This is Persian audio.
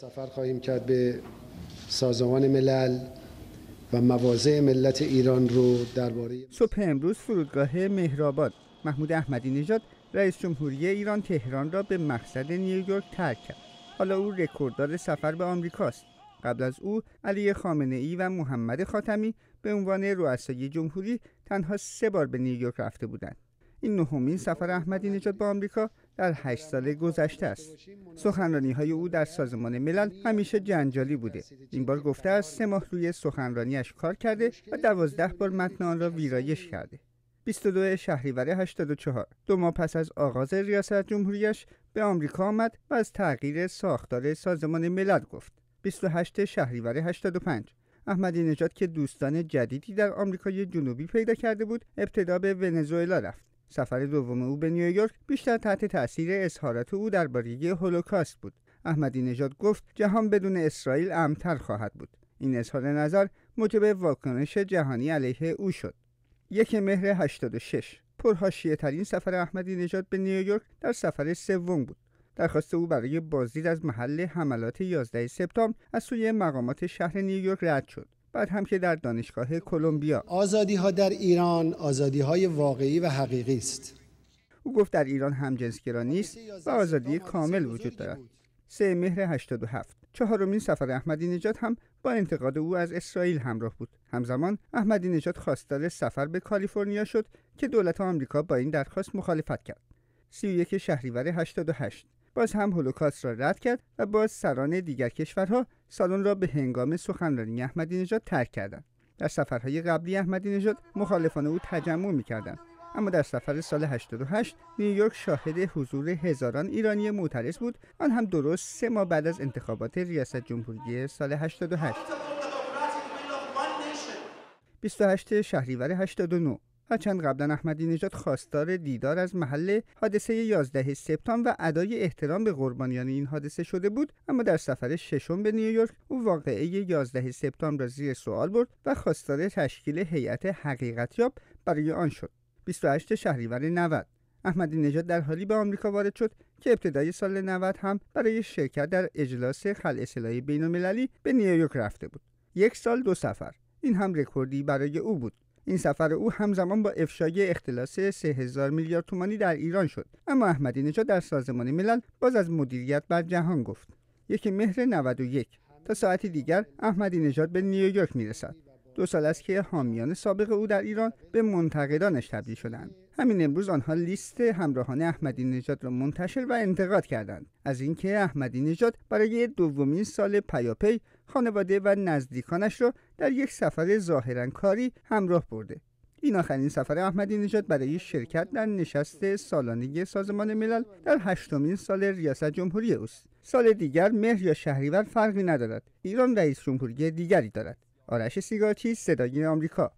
سفر خواهیم کرد به سازمان ملل و مواضع ملت ایران رو درباره صبح امروز فرودگاه مهرآباد محمود احمدی نژاد رئیس جمهوری ایران تهران را به مقصد نیویورک ترک کرد حالا او رکورددار سفر به آمریکاست قبل از او علی خامنه ای و محمد خاتمی به عنوان رؤسای جمهوری تنها سه بار به نیویورک رفته بودند این نهمین سفر احمدی نژاد به آمریکا در هشت سال گذشته است سخنرانی های او در سازمان ملل همیشه جنجالی بوده این بار گفته است سه ماه روی سخنرانیش کار کرده و دوازده بار متن آن را ویرایش کرده 22 شهریور 84 دو ماه پس از آغاز ریاست جمهوریش به آمریکا آمد و از تغییر ساختار سازمان ملل گفت 28 شهریور 85 احمدی نژاد که دوستان جدیدی در آمریکای جنوبی پیدا کرده بود ابتدا به ونزوئلا رفت سفر دوم او به نیویورک بیشتر تحت تاثیر اظهارات او درباره هولوکاست بود احمدی نژاد گفت جهان بدون اسرائیل امتر خواهد بود این اظهار نظر موجب واکنش جهانی علیه او شد یک مهر 86 پرهاشیه ترین سفر احمدی نژاد به نیویورک در سفر سوم بود درخواست او برای بازدید از محل حملات 11 سپتامبر از سوی مقامات شهر نیویورک رد شد بعد هم که در دانشگاه کلمبیا آزادی ها در ایران آزادی های واقعی و حقیقی است او گفت در ایران همجنسگرا نیست و آزادی کامل وجود دارد سه مهر 87 چهارمین سفر احمدی نجات هم با انتقاد او از اسرائیل همراه بود همزمان احمدی نجات خواستار سفر به کالیفرنیا شد که دولت آمریکا با این درخواست مخالفت کرد 31 شهریور 88 باز هم هولوکاست را رد کرد و باز سران دیگر کشورها سالن را به هنگام سخنرانی احمدی نژاد ترک کردند در سفرهای قبلی احمدی نژاد مخالفان او تجمع میکردند اما در سفر سال 88 نیویورک شاهد حضور هزاران ایرانی معترض بود آن هم درست سه ماه بعد از انتخابات ریاست جمهوری سال 88 28 شهریور 89 هرچند قبلا احمدی نژاد خواستار دیدار از محل حادثه 11 سپتامبر و ادای احترام به قربانیان این حادثه شده بود اما در سفر ششم به نیویورک او واقعه 11 سپتامبر را زیر سوال برد و خواستار تشکیل هیئت حقیقتیاب برای آن شد 28 شهریور 90 احمدی نژاد در حالی به آمریکا وارد شد که ابتدای سال 90 هم برای شرکت در اجلاس خلع سلاح بین‌المللی به نیویورک رفته بود یک سال دو سفر این هم رکوردی برای او بود این سفر او همزمان با افشای اختلاس 3000 میلیارد تومانی در ایران شد اما احمدی نژاد در سازمان ملل باز از مدیریت بر جهان گفت یک مهر 91 تا ساعتی دیگر احمدی نژاد به نیویورک میرسد دو سال است که حامیان سابق او در ایران به منتقدانش تبدیل شدند همین امروز آنها لیست همراهان احمدی نژاد را منتشر و انتقاد کردند از اینکه احمدی نژاد برای دومین سال پیاپی خانواده و نزدیکانش را در یک سفر ظاهرا کاری همراه برده این آخرین سفر احمدی نژاد برای شرکت در نشست سالانه سازمان ملل در هشتمین سال ریاست جمهوری اوست سال دیگر مهر یا شهریور فرقی ندارد ایران رئیس جمهوری دیگری دارد آرش سیگارچی صدای آمریکا